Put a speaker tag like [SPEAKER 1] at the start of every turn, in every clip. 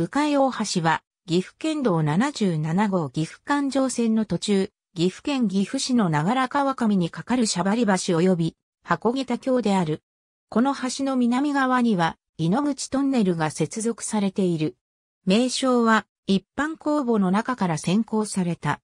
[SPEAKER 1] 迂回大橋は、岐阜県道77号岐阜環状線の途中、岐阜県岐阜市の長良川上に架かるしゃばり橋及び、箱桁橋である。この橋の南側には、井ノ口トンネルが接続されている。名称は、一般公募の中から選考された。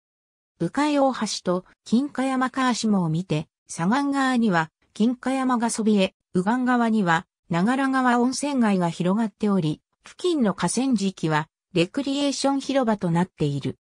[SPEAKER 1] 迂回大橋と金華山川下を見て、左岸側には金華山がそびえ、右岸側には長良川温泉街が広がっており、付近の河川敷はレクリエーション広場となっている。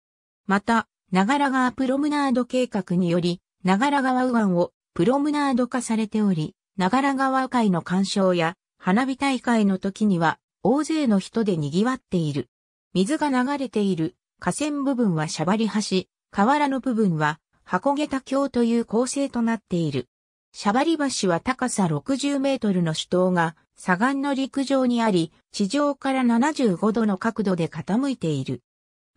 [SPEAKER 1] また、長良川プロムナード計画により、長良川右岸をプロムナード化されており、長良川会の鑑賞や花火大会の時には大勢の人で賑わっている。水が流れている河川部分はシャバリ橋、河原の部分は箱下駄橋という構成となっている。シャバリ橋は高さ60メートルの主塔が左岸の陸上にあり、地上から75度の角度で傾いている。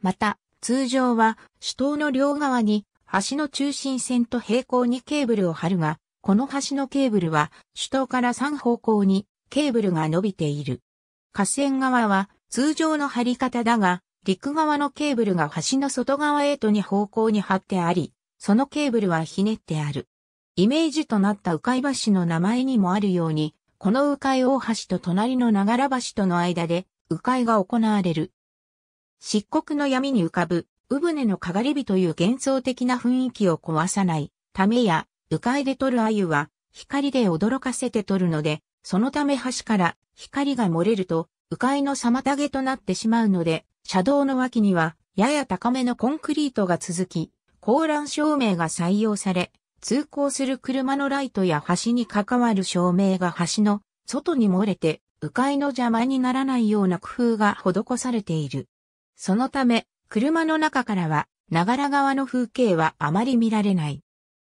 [SPEAKER 1] また、通常は、首都の両側に、橋の中心線と平行にケーブルを張るが、この橋のケーブルは、首都から3方向に、ケーブルが伸びている。河川側は、通常の張り方だが、陸側のケーブルが橋の外側へと2方向に張ってあり、そのケーブルはひねってある。イメージとなった迂回橋の名前にもあるように、この迂回大橋と隣の長良橋との間で、迂回が行われる。漆黒の闇に浮かぶ、うぶねのかがり火という幻想的な雰囲気を壊さない、ためや、迂回で取る鮎は、光で驚かせて取るので、そのため橋から光が漏れると、迂回の妨げとなってしまうので、車道の脇には、やや高めのコンクリートが続き、高欄照明が採用され、通行する車のライトや橋に関わる照明が橋の外に漏れて、迂回の邪魔にならないような工夫が施されている。そのため、車の中からは、ながら川の風景はあまり見られない。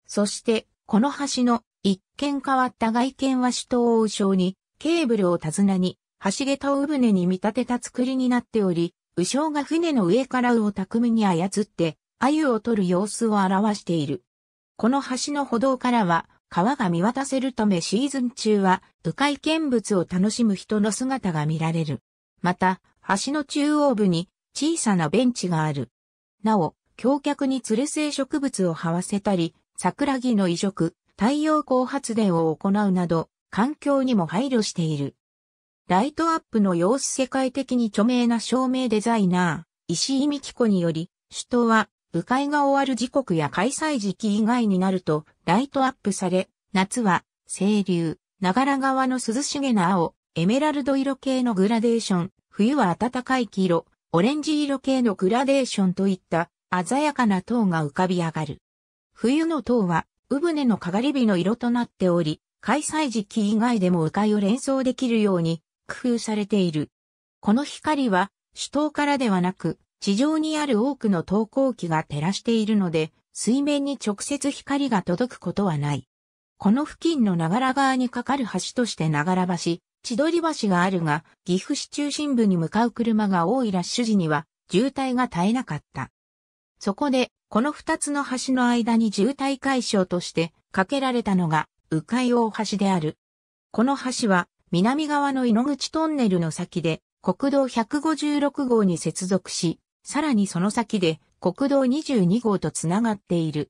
[SPEAKER 1] そして、この橋の一見変わった外見は首都を右将に、ケーブルを手綱に、橋桁を船に見立てた作りになっており、右将が船の上から魚を巧みに操って、鮎を取る様子を表している。この橋の歩道からは川が見渡せるためシーズン中は迂回見物を楽しむ人の姿が見られる。また、橋の中央部に小さなベンチがある。なお、橋脚につる性植物を這わせたり、桜木の移植、太陽光発電を行うなど、環境にも配慮している。ライトアップの様子世界的に著名な照明デザイナー、石井美紀子により、首都は部会が終わる時刻や開催時期以外になるとライトアップされ、夏は清流、長良川の涼しげな青、エメラルド色系のグラデーション、冬は暖かい黄色、オレンジ色系のグラデーションといった鮮やかな塔が浮かび上がる。冬の塔は、ぶねのかがり火の色となっており、開催時期以外でも鵜飼を連想できるように工夫されている。この光は、主塔からではなく、地上にある多くの投光器が照らしているので、水面に直接光が届くことはない。この付近の長良川に架かる橋として長良橋、千鳥橋があるが、岐阜市中心部に向かう車が多いラッシュ時には、渋滞が絶えなかった。そこで、この二つの橋の間に渋滞解消として架けられたのが、迂回大橋である。この橋は、南側の井ノ口トンネルの先で、国道156号に接続し、さらにその先で国道22号とつながっている。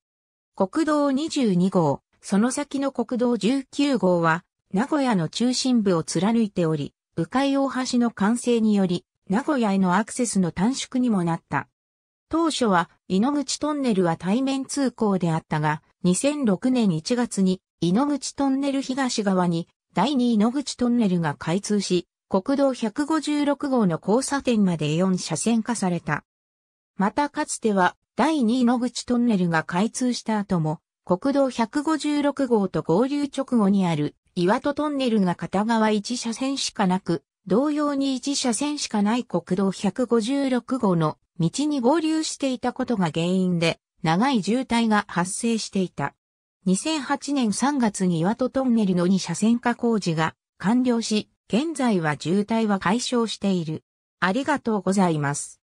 [SPEAKER 1] 国道22号、その先の国道19号は、名古屋の中心部を貫いており、迂回大橋の完成により、名古屋へのアクセスの短縮にもなった。当初は、井ノ口トンネルは対面通行であったが、2006年1月に、井ノ口トンネル東側に、第2井ノ口トンネルが開通し、国道156号の交差点まで4車線化された。またかつては第2野口トンネルが開通した後も、国道156号と合流直後にある岩戸トンネルが片側1車線しかなく、同様に1車線しかない国道156号の道に合流していたことが原因で、長い渋滞が発生していた。2008年3月に岩戸トンネルの2車線化工事が完了し、現在は渋滞は解消している。ありがとうございます。